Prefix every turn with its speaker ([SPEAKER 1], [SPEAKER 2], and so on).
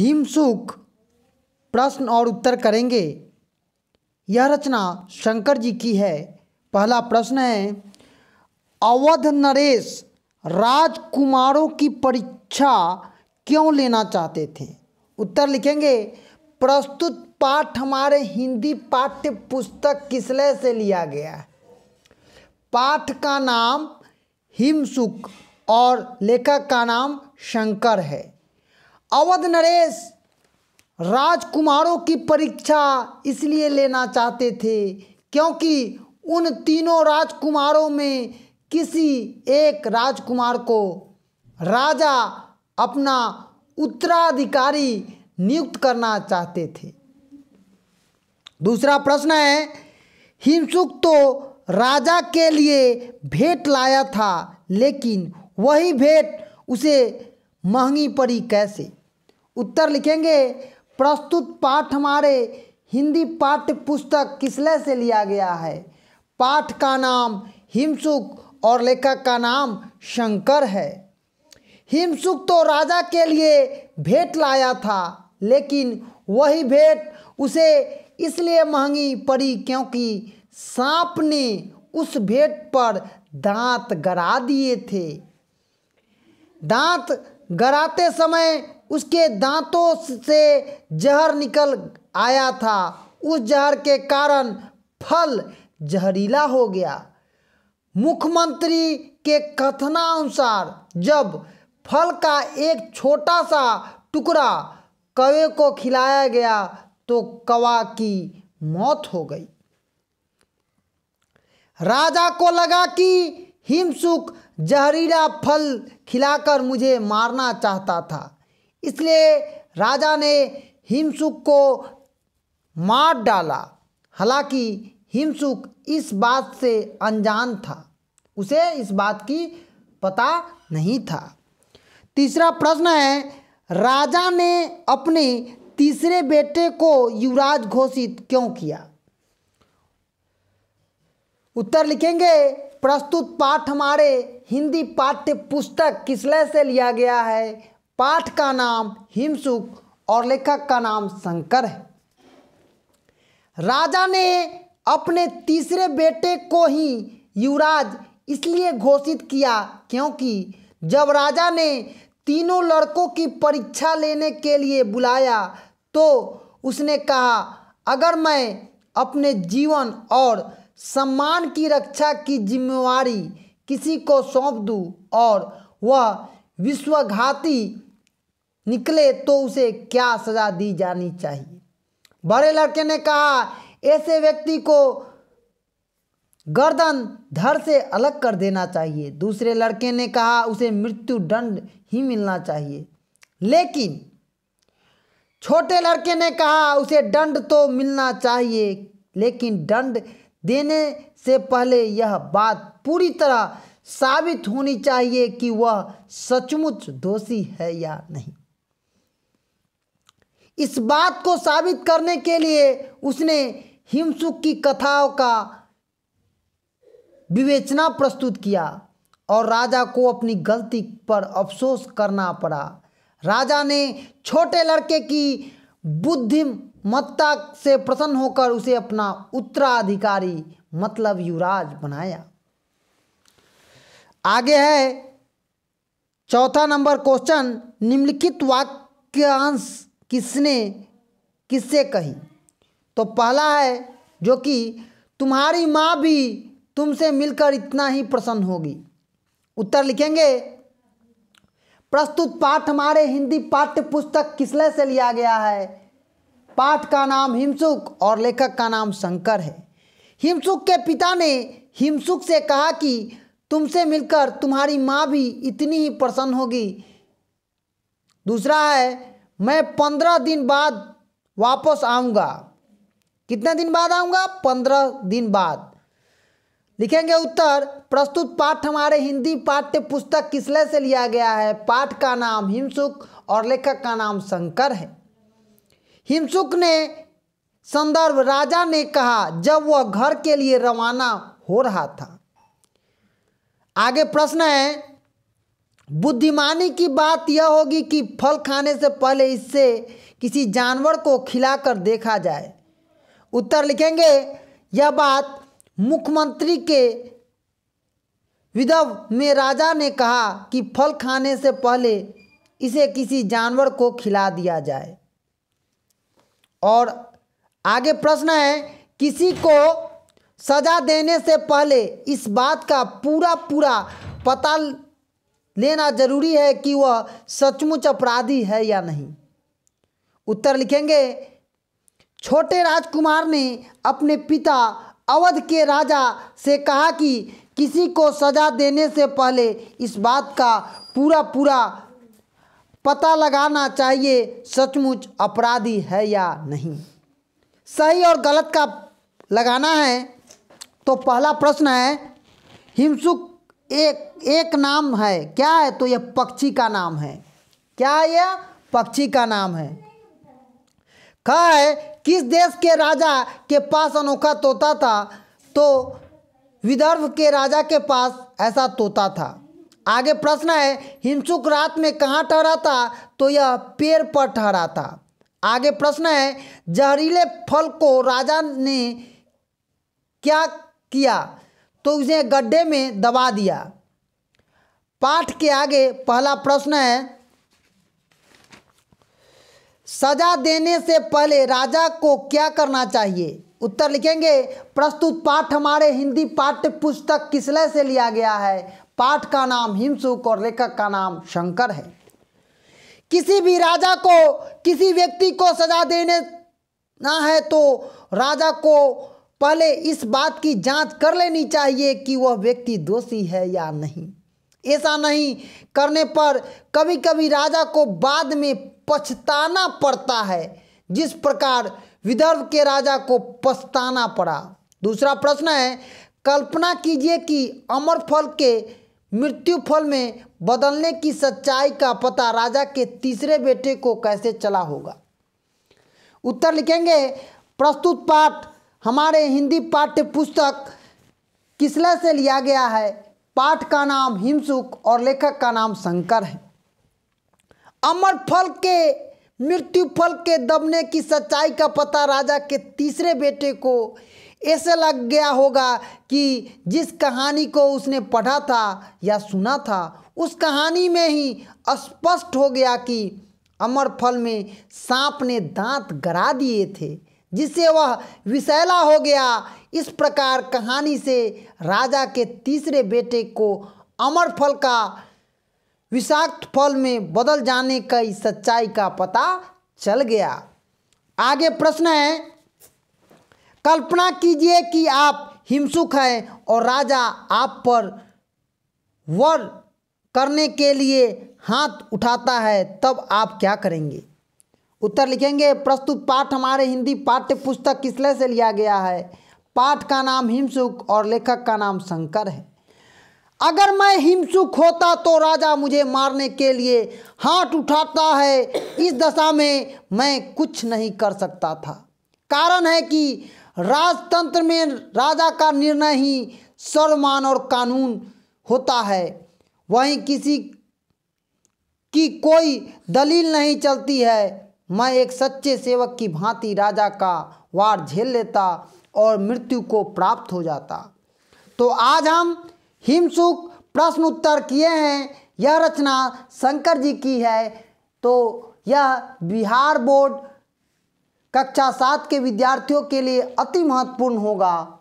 [SPEAKER 1] हिमसुक प्रश्न और उत्तर करेंगे यह रचना शंकर जी की है पहला प्रश्न है अवध नरेश राजकुमारों की परीक्षा क्यों लेना चाहते थे उत्तर लिखेंगे प्रस्तुत पाठ हमारे हिंदी पाठ्य पुस्तक किसले से लिया गया है पाठ का नाम हिमसुक और लेखक का नाम शंकर है अवध नरेश राजकुमारों की परीक्षा इसलिए लेना चाहते थे क्योंकि उन तीनों राजकुमारों में किसी एक राजकुमार को राजा अपना उत्तराधिकारी नियुक्त करना चाहते थे दूसरा प्रश्न है हिमसुख तो राजा के लिए भेंट लाया था लेकिन वही भेंट उसे महंगी पड़ी कैसे उत्तर लिखेंगे प्रस्तुत पाठ हमारे हिंदी पाठ्य पुस्तक किसले से लिया गया है पाठ का नाम हिमसुख और लेखक का नाम शंकर है हिमसुख तो राजा के लिए भेंट लाया था लेकिन वही भेंट उसे इसलिए महंगी पड़ी क्योंकि सांप ने उस भेंट पर दांत गड़ा दिए थे दांत गराते समय उसके दांतों से जहर निकल आया था उस जहर के कारण फल जहरीला हो गया मुख्यमंत्री के कथनानुसार जब फल का एक छोटा सा टुकड़ा कवे को खिलाया गया तो कवा की मौत हो गई राजा को लगा कि हिमसुख जहरीला फल खिलाकर मुझे मारना चाहता था इसलिए राजा ने हिमसुख को मार डाला हालांकि हिमसुख इस बात से अनजान था उसे इस बात की पता नहीं था तीसरा प्रश्न है राजा ने अपने तीसरे बेटे को युवराज घोषित क्यों किया उत्तर लिखेंगे प्रस्तुत पाठ हमारे हिंदी पाठ्य पुस्तक किसलय से लिया गया है पाठ का नाम हिमसुख और लेखक का नाम शंकर है राजा ने अपने तीसरे बेटे को ही युवराज इसलिए घोषित किया क्योंकि जब राजा ने तीनों लड़कों की परीक्षा लेने के लिए बुलाया तो उसने कहा अगर मैं अपने जीवन और सम्मान की रक्षा की जिम्मेवारी किसी को सौंप दूँ और वह विश्वघाती निकले तो उसे क्या सजा दी जानी चाहिए बड़े लड़के ने कहा ऐसे व्यक्ति को गर्दन धर से अलग कर देना चाहिए दूसरे लड़के ने कहा उसे मृत्यु दंड ही मिलना चाहिए लेकिन छोटे लड़के ने कहा उसे दंड तो मिलना चाहिए लेकिन दंड देने से पहले यह बात पूरी तरह साबित होनी चाहिए कि वह सचमुच दोषी है या नहीं इस बात को साबित करने के लिए उसने हिमसुख की कथाओं का विवेचना प्रस्तुत किया और राजा को अपनी गलती पर अफसोस करना पड़ा राजा ने छोटे लड़के की बुद्धिमत्ता से प्रसन्न होकर उसे अपना उत्तराधिकारी मतलब युवराज बनाया आगे है चौथा नंबर क्वेश्चन निम्नलिखित वाक्यांश किसने किससे कही तो पहला है जो कि तुम्हारी माँ भी तुमसे मिलकर इतना ही प्रसन्न होगी उत्तर लिखेंगे प्रस्तुत पाठ हमारे हिंदी पाठ्य पुस्तक किसले से लिया गया है पाठ का नाम हिमसुख और लेखक का नाम शंकर है हिमसुख के पिता ने हिमसुख से कहा कि तुमसे मिलकर तुम्हारी माँ भी इतनी ही प्रसन्न होगी दूसरा है मैं पंद्रह दिन बाद वापस आऊँगा कितना दिन बाद आऊँगा पंद्रह दिन बाद लिखेंगे उत्तर प्रस्तुत पाठ हमारे हिंदी पाठ्य पुस्तक किसले से लिया गया है पाठ का नाम हिमसुख और लेखक का नाम शंकर है हिमसुख ने संदर्भ राजा ने कहा जब वह घर के लिए रवाना हो रहा था आगे प्रश्न है बुद्धिमानी की बात यह होगी कि फल खाने से पहले इससे किसी जानवर को खिलाकर देखा जाए उत्तर लिखेंगे यह बात मुख्यमंत्री के विधव में राजा ने कहा कि फल खाने से पहले इसे किसी जानवर को खिला दिया जाए और आगे प्रश्न है किसी को सजा देने से पहले इस बात का पूरा पूरा पता लेना जरूरी है कि वह सचमुच अपराधी है या नहीं उत्तर लिखेंगे छोटे राजकुमार ने अपने पिता अवध के राजा से कहा कि किसी को सजा देने से पहले इस बात का पूरा पूरा पता लगाना चाहिए सचमुच अपराधी है या नहीं सही और गलत का लगाना है तो पहला प्रश्न है हिमसुख एक एक नाम है क्या है तो यह पक्षी का नाम है क्या यह पक्षी का नाम है कहा है किस देश के राजा के पास अनोखा तोता था तो विदर्भ के राजा के पास ऐसा तोता था आगे प्रश्न है हिमसुक रात में कहाँ ठहरा था तो यह पेड़ पर ठहरा था आगे प्रश्न है जहरीले फल को राजा ने क्या किया तो उसे गड्ढे में दबा दिया पाठ के आगे पहला प्रश्न है सजा देने से पहले राजा को क्या करना चाहिए उत्तर लिखेंगे प्रस्तुत पाठ हमारे हिंदी पाठ्य पुस्तक किसलय से लिया गया है पाठ का नाम हिमसुख और लेखक का नाम शंकर है किसी भी राजा को किसी व्यक्ति को सजा देने ना है तो राजा को पहले इस बात की जांच कर लेनी चाहिए कि वह व्यक्ति दोषी है या नहीं ऐसा नहीं करने पर कभी कभी राजा को बाद में पछताना पड़ता है जिस प्रकार विदर्भ के राजा को पछताना पड़ा दूसरा प्रश्न है कल्पना कीजिए कि अमरफल के मृत्यु फल में बदलने की सच्चाई का पता राजा के तीसरे बेटे को कैसे चला होगा उत्तर लिखेंगे प्रस्तुत पाठ हमारे हिंदी पाठ्य पुस्तक किसला से लिया गया है पाठ का नाम हिमसुख और लेखक का नाम शंकर है अमर फल के मृत्यु फल के दबने की सच्चाई का पता राजा के तीसरे बेटे को ऐसे लग गया होगा कि जिस कहानी को उसने पढ़ा था या सुना था उस कहानी में ही स्पष्ट हो गया कि अमर फल में सांप ने दांत गरा दिए थे जिससे वह विषैला हो गया इस प्रकार कहानी से राजा के तीसरे बेटे को अमर फल का विषाक्त फल में बदल जाने का इस सच्चाई का पता चल गया आगे प्रश्न है कल्पना कीजिए कि आप हिमसुख हैं और राजा आप पर वर करने के लिए हाथ उठाता है तब आप क्या करेंगे उत्तर लिखेंगे प्रस्तुत पाठ हमारे हिंदी पाठ्य पुस्तक किसले से लिया गया है पाठ का नाम हिमसुख और लेखक का नाम शंकर है अगर मैं हिमसुख होता तो राजा मुझे मारने के लिए हाथ उठाता है इस दशा में मैं कुछ नहीं कर सकता था कारण है कि राजतंत्र में राजा का निर्णय ही सर्वमान और कानून होता है वहीं किसी की कोई दलील नहीं चलती है मैं एक सच्चे सेवक की भांति राजा का वार झेल लेता और मृत्यु को प्राप्त हो जाता तो आज हम हिमसुख प्रश्न उत्तर किए हैं यह रचना शंकर जी की है तो यह बिहार बोर्ड कक्षा सात के विद्यार्थियों के लिए अति महत्वपूर्ण होगा